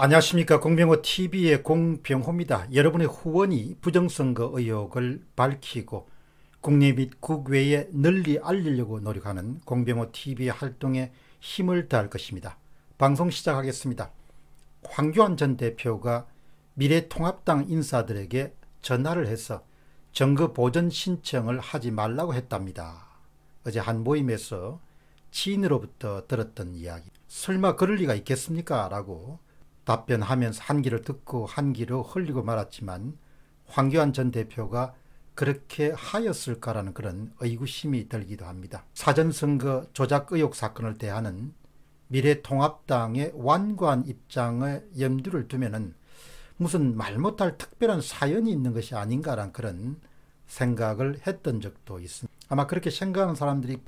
안녕하십니까 공병호TV의 공병호입니다. 여러분의 후원이 부정선거 의혹을 밝히고 국내 및 국외에 널리 알리려고 노력하는 공병호TV의 활동에 힘을 다할 것입니다. 방송 시작하겠습니다. 황교안 전 대표가 미래통합당 인사들에게 전화를 해서 정거 보전 신청을 하지 말라고 했답니다. 어제 한 모임에서 지인으로부터 들었던 이야기 설마 그럴 리가 있겠습니까? 라고 답변하면서 한기를 듣고 한기로 흘리고 말았지만 황교안 전 대표가 그렇게 하였을까라는 그런 의구심이 들기도 합니다. 사전선거 조작 의혹 사건을 대하는 미래통합당의 완고한 입장에 염두를 두면은 무슨 말 못할 특별한 사연이 있는 것이 아닌가란 그런 생각을 했던 적도 있습니다. 아마 그렇게 생각하는 사람들이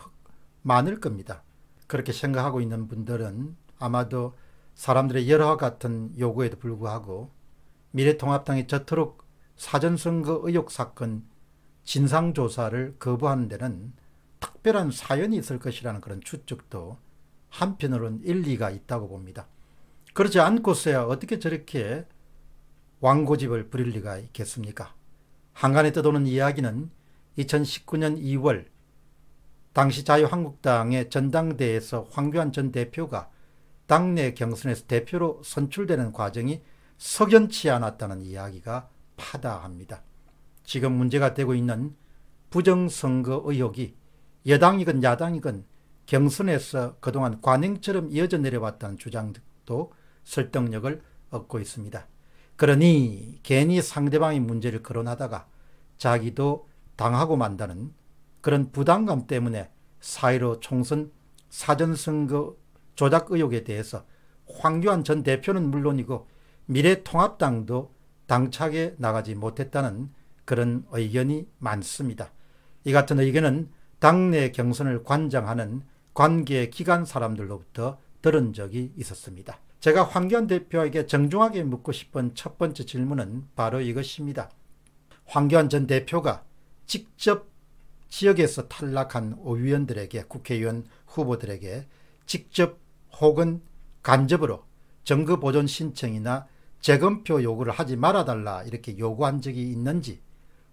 많을 겁니다. 그렇게 생각하고 있는 분들은 아마도 사람들의 열화 같은 요구에도 불구하고 미래통합당이 저토록 사전선거 그 의혹 사건 진상조사를 거부하는 데는 특별한 사연이 있을 것이라는 그런 추측도 한편으로는 일리가 있다고 봅니다. 그렇지 않고서야 어떻게 저렇게 왕고집을 부릴 리가 있겠습니까? 한간에 떠도는 이야기는 2019년 2월 당시 자유한국당의 전당대에서 황교안 전 대표가 당내 경선에서 대표로 선출되는 과정이 석연치 않았다는 이야기가 파다합니다. 지금 문제가 되고 있는 부정선거 의혹이 여당이건 야당이건 경선에서 그동안 관행처럼 이어져 내려왔다는 주장도 설득력을 얻고 있습니다. 그러니 괜히 상대방의 문제를 거론하다가 자기도 당하고 만다는 그런 부담감 때문에 사이로 총선 사전선거 조작 의혹에 대해서 황교안 전 대표는 물론이고 미래통합당도 당차게 나가지 못했다는 그런 의견이 많습니다. 이 같은 의견은 당내 경선을 관장하는 관계 기관 사람들로부터 들은 적이 있었습니다. 제가 황교안 대표에게 정중하게 묻고 싶은 첫 번째 질문은 바로 이것입니다. 황교안 전 대표가 직접 지역에서 탈락한 의원들에게 국회의원 후보들에게 직접 혹은 간접으로 정거 보존 신청이나 재검표 요구를 하지 말아달라 이렇게 요구한 적이 있는지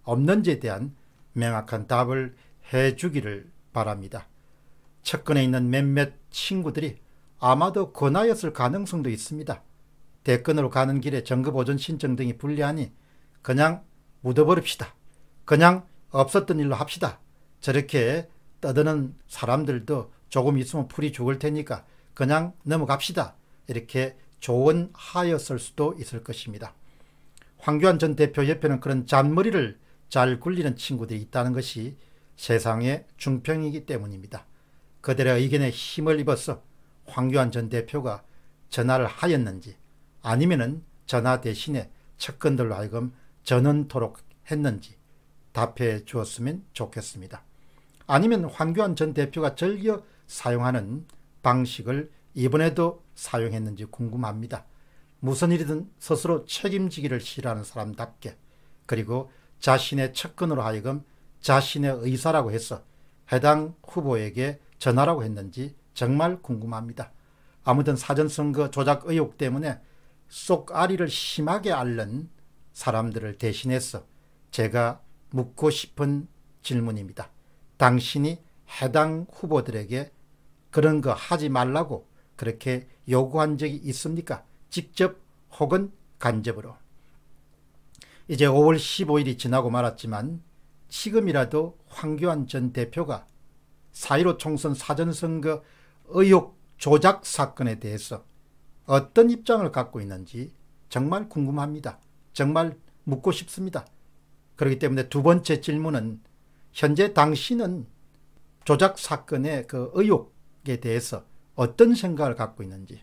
없는지에 대한 명확한 답을 해주기를 바랍니다. 측근에 있는 몇몇 친구들이 아마도 권하였을 가능성도 있습니다. 대권으로 가는 길에 정거보존 신청 등이 불리하니 그냥 묻어버립시다. 그냥 없었던 일로 합시다. 저렇게 떠드는 사람들도 조금 있으면 풀이 죽을 테니까 그냥 넘어갑시다. 이렇게 조언하였을 수도 있을 것입니다. 황교안 전 대표 옆에는 그런 잔머리를 잘 굴리는 친구들이 있다는 것이 세상의 중평이기 때문입니다. 그들의 의견에 힘을 입어서 황교안 전 대표가 전화를 하였는지 아니면 전화 대신에 측근들로 하여금 전원토록 했는지 답해 주었으면 좋겠습니다. 아니면 황교안 전 대표가 즐겨 사용하는 방식을 이번에도 사용했는지 궁금합니다. 무슨 일이든 스스로 책임지기를 싫어하는 사람답게 그리고 자신의 측근으로 하여금 자신의 의사라고 해서 해당 후보에게 전화라고 했는지 정말 궁금합니다. 아무튼 사전선거 조작 의혹 때문에 쏙아리를 심하게 앓는 사람들을 대신해서 제가 묻고 싶은 질문입니다. 당신이 해당 후보들에게 그런 거 하지 말라고 그렇게 요구한 적이 있습니까? 직접 혹은 간접으로. 이제 5월 15일이 지나고 말았지만 지금이라도 황교안 전 대표가 4.15 총선 사전선거 의혹 조작 사건에 대해서 어떤 입장을 갖고 있는지 정말 궁금합니다. 정말 묻고 싶습니다. 그렇기 때문에 두 번째 질문은 현재 당신은 조작 사건의 그 의혹 생각에 대해서 어떤 생각을 갖고 있는지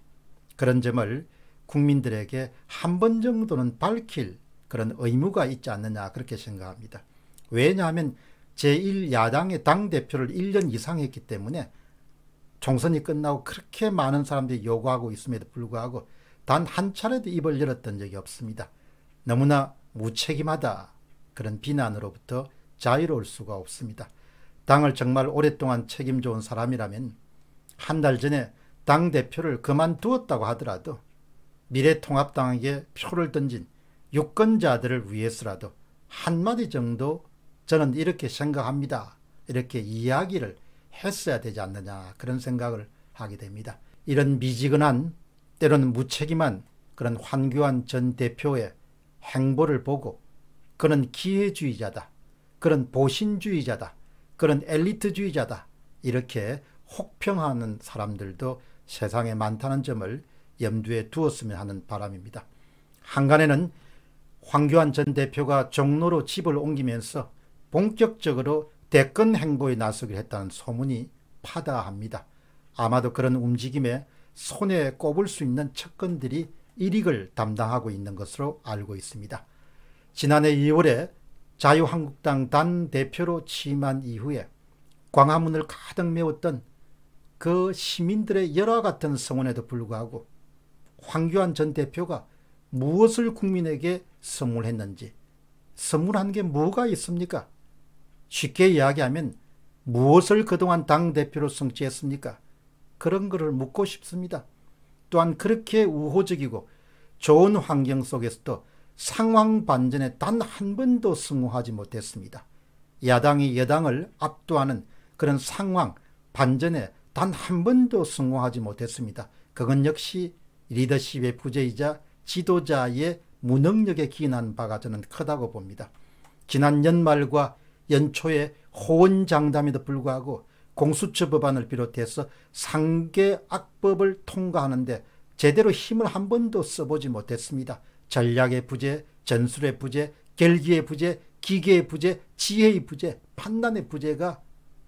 그런 점을 국민들에게 한 번 정도는 밝힐 그런 의무가 있지 않느냐 그렇게 생각합니다. 왜냐하면 제1야당의 당대표를 1년 이상 했기 때문에 총선이 끝나고 그렇게 많은 사람들이 요구하고 있음에도 불구하고 단 한 차례도 입을 열었던 적이 없습니다. 너무나 무책임하다 그런 비난으로부터 자유로울 수가 없습니다. 당을 정말 오랫동안 책임져 온 사람이라면 한달 전에 당대표를 그만두었다고 하더라도 미래통합당에게 표를 던진 유권자들을 위해서라도 한마디 정도 저는 이렇게 생각합니다. 이렇게 이야기를 했어야 되지 않느냐 그런 생각을 하게 됩니다. 이런 미지근한 때로는 무책임한 그런 환교안전 대표의 행보를 보고 그는 기회주의자다. 그런 보신주의자다. 그런 엘리트주의자다. 이렇게 혹평하는 사람들도 세상에 많다는 점을 염두에 두었으면 하는 바람입니다. 한간에는 황교안 전 대표가 종로로 집을 옮기면서 본격적으로 대권 행보에 나서기로 했다는 소문이 파다합니다. 아마도 그런 움직임에 손에 꼽을 수 있는 척건들이 일익을 담당하고 있는 것으로 알고 있습니다. 지난해 2월에 자유한국당 단 대표로 취임한 이후에 광화문을 가득 메웠던 그 시민들의 열화 같은 성원에도 불구하고 황교안 전 대표가 무엇을 국민에게 선물했는지 선물한 게 뭐가 있습니까? 쉽게 이야기하면 무엇을 그동안 당대표로 성취했습니까? 그런 것을 묻고 싶습니다. 또한 그렇게 우호적이고 좋은 환경 속에서도 상황 반전에 단 한 번도 승화하지 못했습니다. 야당이 여당을 압도하는 그런 상황 반전에 단한 번도 성공하지 못했습니다. 그건 역시 리더십의 부재이자 지도자의 무능력에 기인한 바가 저는 크다고 봅니다. 지난 연말과 연초에 호언장담에도 불구하고 공수처 법안을 비롯해서 상계 악법을 통과하는데 제대로 힘을 한 번도 써보지 못했습니다. 전략의 부재, 전술의 부재, 결기의 부재, 기계의 부재, 지혜의 부재, 판단의 부재가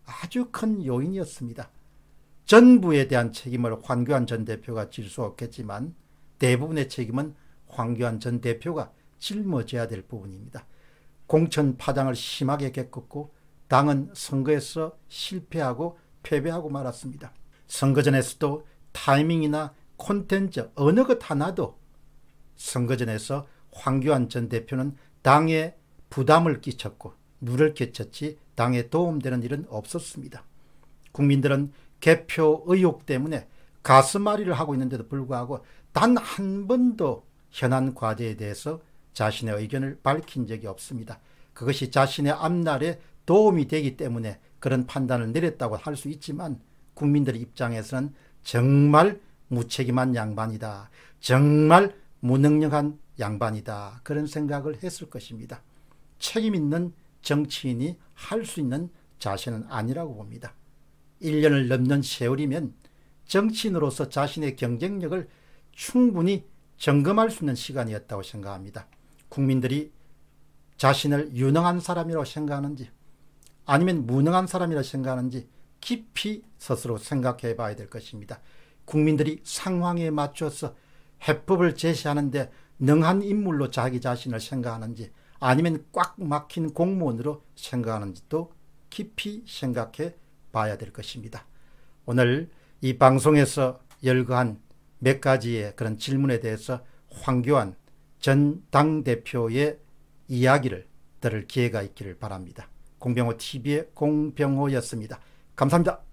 아주 큰 요인이었습니다. 전부에 대한 책임을 황교안 전 대표가 질 수 없겠지만 대부분의 책임은 황교안 전 대표가 짊어져야 될 부분입니다. 공천 파장을 심하게 겪었고 당은 선거에서 실패하고 패배하고 말았습니다. 선거전에서도 타이밍이나 콘텐츠 어느 것 하나도 선거전에서 황교안 전 대표는 당에 부담을 끼쳤고 누를 끼쳤지 당에 도움되는 일은 없었습니다. 국민들은 개표 의혹 때문에 가스마리를 하고 있는데도 불구하고 단 한 번도 현안 과제에 대해서 자신의 의견을 밝힌 적이 없습니다. 그것이 자신의 앞날에 도움이 되기 때문에 그런 판단을 내렸다고 할 수 있지만 국민들의 입장에서는 정말 무책임한 양반이다. 정말 무능력한 양반이다. 그런 생각을 했을 것입니다. 책임 있는 정치인이 할 수 있는 자세는 아니라고 봅니다. 1년을 넘는 세월이면 정치인으로서 자신의 경쟁력을 충분히 점검할 수 있는 시간이었다고 생각합니다. 국민들이 자신을 유능한 사람이라고 생각하는지 아니면 무능한 사람이라고 생각하는지 깊이 스스로 생각해 봐야 될 것입니다. 국민들이 상황에 맞춰서 해법을 제시하는데 능한 인물로 자기 자신을 생각하는지 아니면 꽉 막힌 공무원으로 생각하는지도 깊이 생각해 봐야 될 것입니다. 오늘 이 방송에서 열거한 몇 가지의 그런 질문에 대해서 황교안 전 당대표의 이야기를 들을 기회가 있기를 바랍니다. 공병호 TV의 공병호였습니다. 감사합니다.